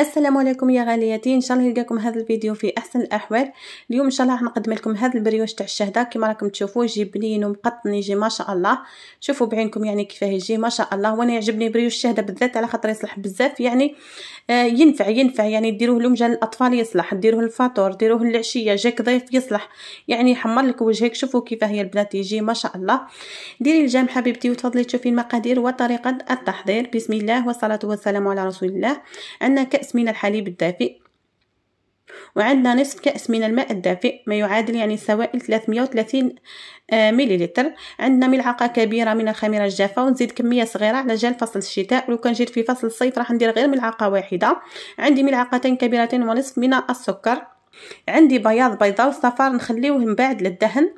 السلام عليكم يا غالياتي ان شاء الله يلقاكم هذا الفيديو في احسن الاحوال اليوم ان شاء الله نقدم لكم هذا البريوش تاع الشهده كما راكم تشوفوا يجي بنين ومقطن يجي ما شاء الله شوفوا بعينكم يعني كيفاه يجي ما شاء الله وانا يعجبني بريوش الشهده بالذات على خاطر يصلح بزاف يعني آه ينفع ينفع يعني ديروه لمجال الاطفال يصلح ديروه للفطور ديروه للعشيه جاك ضيف يصلح يعني يحمر لك وجهك شوفوا كيفاه هي البنات يجي ما شاء الله ديري الجام حبيبتي وتفضلي تشوفي المقادير وطريقه التحضير بسم الله والصلاه والسلام على رسول الله عندنا كأس من الحليب الدافئ وعندنا نصف كأس من الماء الدافئ ما يعادل يعني سوائل 330 آه، مليلتر عندنا ملعقة كبيرة من الخميرة الجافة ونزيد كمية صغيرة على جال فصل الشتاء ولو كان جيت في فصل الصيف راح ندير غير ملعقة واحدة عندي ملعقتين كبيرتين ونصف من السكر عندي بياض بيضاء وصفار نخليوه من بعد للدهن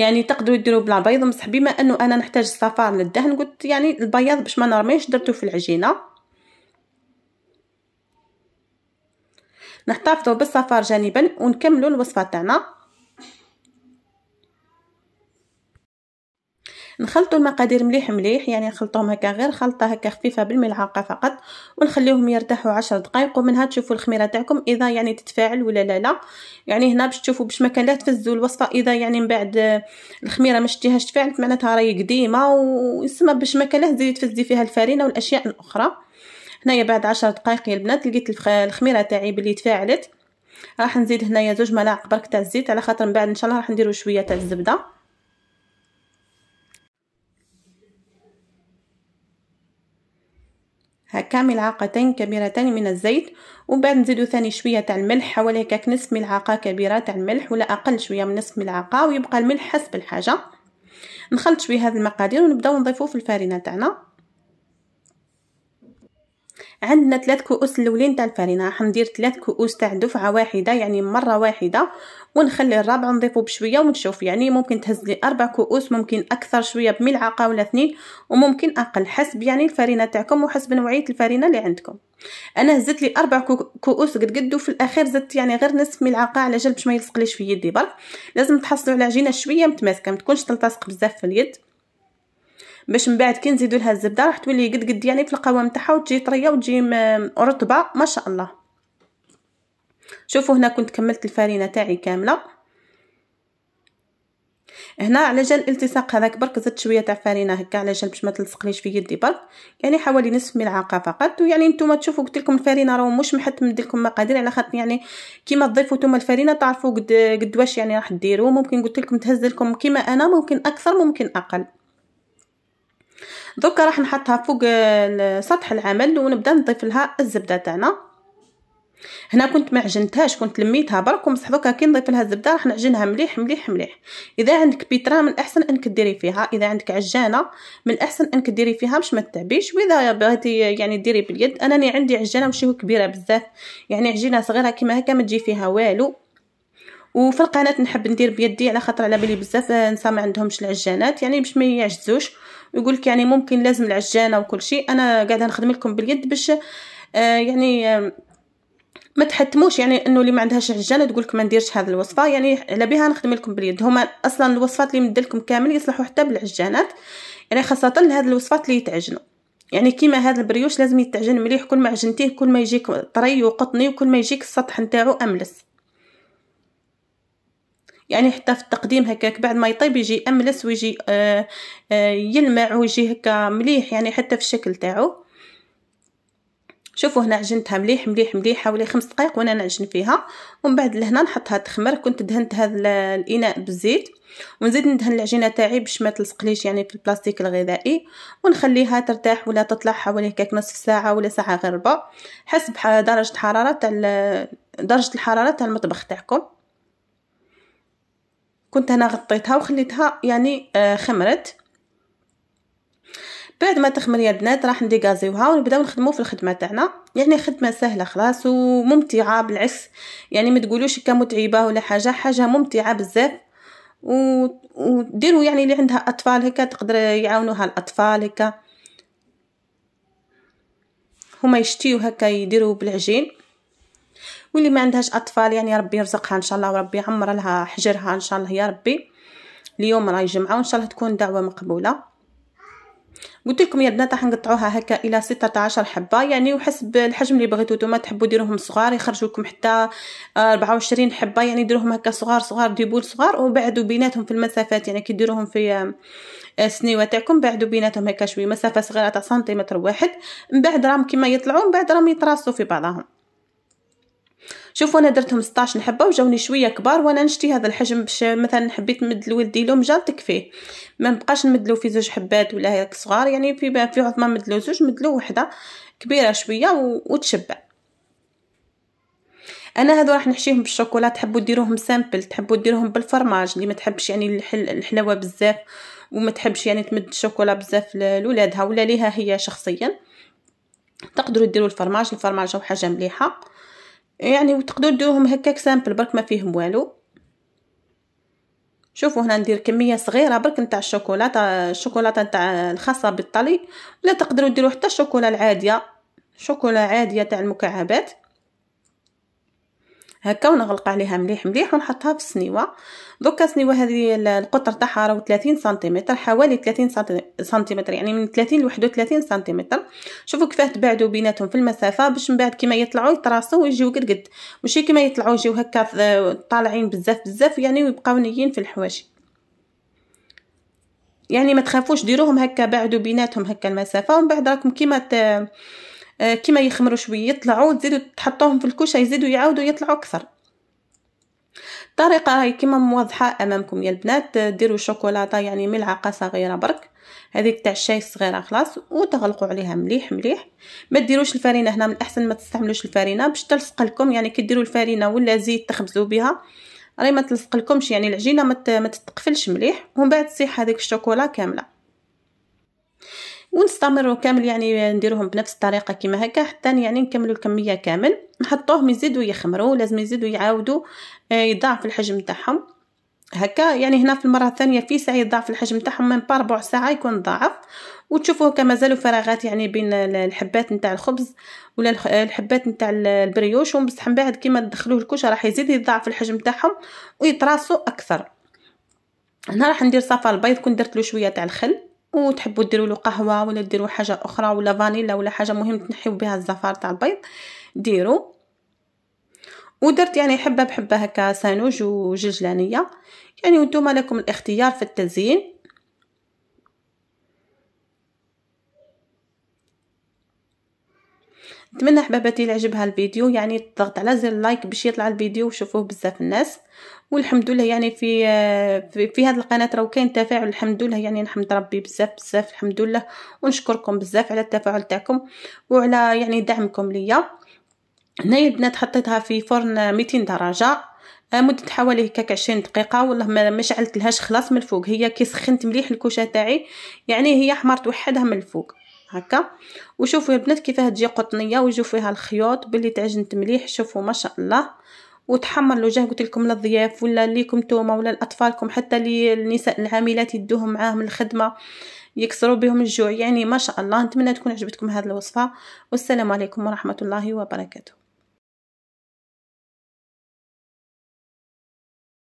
يعني تقدروا ديروا بلا بيض بصح بما انه انا نحتاج الصفار للدهن قلت يعني البياض باش ما نرميش درتو في العجينه نحتفظوا بالصفار جانبا ونكملوا الوصفه تاعنا نخلطوا المقادير مليح مليح يعني نخلطوهم هكا غير خلطه هكا خفيفه بالملعقه فقط ونخليوهم يرتاحوا عشر دقائق ومنها تشوفوا الخميره تاعكم اذا يعني تتفاعل ولا لا لا يعني هنا باش تشوفوا باش ما كان لا تفزوا الوصفه اذا يعني من بعد الخميره ما شتيهاش تفاعلت معناتها راهي قديمه وسما باش ما كان لا تفزي فيها الفرينه والاشياء الاخرى هنايا بعد عشر دقائق يا البنات لقيت الخميره تاعي بلي تفاعلت راح نزيد هنايا زوج ملاعق برك تاع الزيت على خاطر من بعد ان شاء الله راح نديروا شويه تاع الزبده هكا ملعقتين كبيرتين من الزيت وبعد نزيدو ثاني شويه تاع الملح حوالي هكاك نصف ملعقه كبيره تاع الملح ولا اقل شويه من نصف ملعقه ويبقى الملح حسب الحاجه نخلط شويه هاد المقادير ونبداو نضيفو في الفرينه تاعنا عندنا ثلاث كؤوس الاولين تاع الفرينه راح ندير ثلاث كؤوس تاع دفعه واحده يعني مره واحده ونخلي الرابع نضيفه بشويه ونشوف يعني ممكن تهز لي اربع كؤوس ممكن اكثر شويه بملعقه ولا اثنين وممكن اقل حسب يعني الفرينه تاعكم وحسب نوعيه الفرينه اللي عندكم انا هزت لي اربع كؤوس قد قد وفي الاخير زدت يعني غير نصف ملعقه على جلب باش ما يلصقليش في يدي برك لازم تحصلوا على عجينه شويه متماسكه ما تكونش تلتصق بزاف في اليد باش من بعد كي نزيدو لها الزبده راح تولي قد قد يعني في القوام تاعها وتجي طريه وتجي رطبه ما شاء الله شوفوا هنا كنت كملت الفرينه تاعي كامله هنا على جال الالتصاق هذاك برك زدت شويه تاع فرينه هكا على جال باش ما تلصقليش في يدي برك يعني حوالي نصف ملعقه فقط ويعني نتوما تشوفوا قلت لكم الفرينه راه مش محت مدي لكم مقادير على خاطر يعني كيما تضيفوا نتوما الفرينه تعرفوا قد قد واش يعني راح ديروا ممكن قلت لكم تهز لكم كيما انا ممكن اكثر ممكن اقل دوكا راح نحطها فوق سطح العمل ونبدا نضيف لها الزبده تاعنا هنا كنت ما عجنتهاش كنت لميتها برك ومسح دوكا كي نضيف لها الزبده راح نعجنها مليح مليح مليح اذا عندك بيترا من الاحسن انك ديري فيها اذا عندك عجانه من الاحسن انك ديري فيها باش ما تعبيش واذا بغيتي يعني ديري باليد انني عندي عجانه ماشي كبيره بزاف يعني عجينه صغيره كيما هكا ما تجي فيها والو وفي القناه نحب ندير بيدي على خاطر على بالي بزاف آه، نسا ما عندهمش العجانات يعني باش ما يعجزوش ويقول لك يعني ممكن لازم العجانه وكل شيء انا قاعده نخدم لكم باليد باش آه، يعني آه، ما تحتموش يعني انه اللي ما عندهاش عجانه تقول لكم ما نديرش هذه الوصفه يعني على بها نخدم لكم باليد هما اصلا الوصفات اللي مدلكم كامل يصلحوا حتى بالعجانات يعني خاصه لهاد الوصفات اللي يتعجنوا يعني كيما هذا البريوش لازم يتعجن مليح كل ما عجنتيه كل ما يجيك طري وقطني وكل ما يجيك السطح نتاعو املس يعني حتى في التقديم هكاك بعد ما يطيب يجي املس ويجي آه، آه، يلمع ويجي هكا مليح يعني حتى في الشكل تاعو شوفوا هنا عجنتها مليح مليح مليح حوالي خمس دقائق وانا نعجن فيها ومن بعد لهنا نحطها تخمر كنت دهنت هذا الاناء بالزيت ونزيد ندهن العجينه تاعي باش ما تلصقليش يعني في البلاستيك الغذائي ونخليها ترتاح ولا تطلع حوالي هكاك نصف ساعه ولا ساعه غربه حسب درجه حراره درجه الحراره تاع المطبخ تاعكم كنت أنا غطيتها وخليتها يعني آه، خمرت بعد ما تخمر يا البنات راح نديغازيوها ونبداو نخدمو في الخدمه تاعنا يعني خدمه سهله خلاص وممتعه بالعكس يعني ما تقولوش متعبه ولا حاجه حاجه ممتعه بزاف و... وديروا يعني اللي عندها اطفال هكا تقدر يعاونوها الاطفال هكا هما يشتيو هكا يديروا بالعجين واللي ما عندهاش اطفال يعني ربي يرزقها ان شاء الله وربي يعمر لها حجرها ان شاء الله يا ربي اليوم راهي جمعه وان شاء الله تكون دعوه مقبوله قلت لكم يا بنات راح نقطعوها هكا الى 16 حبه يعني وحسب الحجم اللي بغيتو نتوما تحبوا ديروهم صغار يخرجوا لكم حتى 24 حبه يعني ديروهم هكا صغار صغار ديبول صغار وبعدوا بيناتهم في المسافات يعني كي ديروهم في السنيوه آه، تاعكم بعدوا بيناتهم هكا شويه مسافه صغيره تاع سنتيمتر واحد من بعد راهم كيما يطلعوا من بعد راهم يتراصوا في بعضهم شوفوا انا درتهم 16 حبه وجاوني شويه كبار وانا نشتي هذا الحجم باش مثلا حبيت نمد لولدي جات تكفيه ما نبقاش نمدلو في زوج حبات ولا هيك صغار يعني في في عظمه نمدلو زوج نمدلو وحده كبيره شويه وتشبع انا هذو راح نحشيهم بالشوكولا تحبوا ديروهم سامبل تحبوا ديروهم بالفرماج اللي ما تحبش يعني الحلاوه بزاف وما تحبش يعني تمد الشوكولا بزاف لولادها ولا ليها هي شخصيا تقدروا ديروا الفرماج الفرماج هو حاجه مليحه يعني وتقدروا ديروهم هكاك سامبل برك ما فيهم والو شوفوا هنا ندير كميه صغيره برك نتاع الشوكولاته الشوكولاته نتاع الخاصه بالطلي ولا تقدروا ديروا حتى الشوكولا العاديه شوكولا عاديه تاع المكعبات هكا ونغلق عليها مليح مليح ونحطها في السنيوه دوكا السنيوه هذه القطر تاعها راهو 30 سنتيمتر حوالي 30 سنتيمتر يعني من 30 ل 31 سنتيمتر شوفوا كيفاه تبعدوا بيناتهم في المسافه باش من بعد كيما يطلعوا يتراصوا ويجيو قد قد ماشي كيما يطلعوا يجيو هكا طالعين بزاف بزاف يعني ويبقاو نيين في الحواشي يعني ما تخافوش ديروهم هكا بعدوا بيناتهم هكا المسافه ومن بعد راكم كيما ت... آه، كيما يخمروا شويه يطلعوا تزيدوا تحطوهم في الكوشه يزيدوا يعاودوا يطلعوا اكثر الطريقه هاي كيما موضحه امامكم يا البنات آه، ديروا شوكولاته يعني ملعقه صغيره برك هذيك تاع الشاي الصغيره خلاص وتغلقوا عليها مليح مليح ما ديروش الفرينه هنا من الاحسن ما تستعملوش الفرينه باش تلصق لكم يعني كي ديروا الفرينه ولا زيت تخبزوا بها راهي ما تلصق لكمش يعني العجينه ما تتقفلش مليح ومن بعد تصيح هذيك الشوكولا كامله ونستمروا كامل يعني نديروهم بنفس الطريقه كيما هكا حتى يعني نكملوا الكميه كامل نحطوهم يزيدوا يخمروا لازم يزيدوا يعاودوا آه، يضاعف الحجم تاعهم هكا يعني هنا في المره الثانيه في ساعه يضاعف الحجم تاعهم من ربع ساعه يكون ضاعف هكا مازالوا فراغات يعني بين الحبات نتاع الخبز ولا آه، الحبات نتاع البريوش وبصح من بعد كيما تدخلوه الكوشه راح يزيد يضاعف الحجم تاعهم ويتراصوا اكثر هنا راح ندير صفار البيض كون درت له شويه تاع الخل وتحبوا ديروا له قهوه ولا ديروا حاجه اخرى ولا فانيلا ولا حاجه مهم تنحيو بها الزفار تاع البيض ديروا ودرت يعني حبه بحبه هكا سانوج وجلجلانيه يعني وانتم لكم الاختيار في التزيين نتمنى حباباتي عجبها الفيديو يعني تضغط على زر اللايك باش يطلع الفيديو وشوفوه بزاف الناس والحمد لله يعني في في, في هذه القناه راه كاين تفاعل الحمد لله يعني نحمد ربي بزاف بزاف الحمد لله ونشكركم بزاف على التفاعل تاعكم وعلى يعني دعمكم ليا هنايا البنات حطيتها في فرن 200 درجه آه، مده حوالي هكاك 20 دقيقه والله ما مشعلتلهاش خلاص من الفوق هي كي سخنت مليح الكوشه تاعي يعني هي حمرت وحدها من الفوق هكا وشوفوا البنات كيفاه تجي قطنيه ويجوا فيها الخيوط باللي تعجنت مليح شوفوا ما شاء الله وتحمر الوجه قلت لكم للضياف ولا ليكم نتوما ولا لاطفالكم حتى للنساء العاملات يدوهم معاهم الخدمه يكسروا بهم الجوع يعني ما شاء الله نتمنى تكون عجبتكم هذه الوصفه والسلام عليكم ورحمه الله وبركاته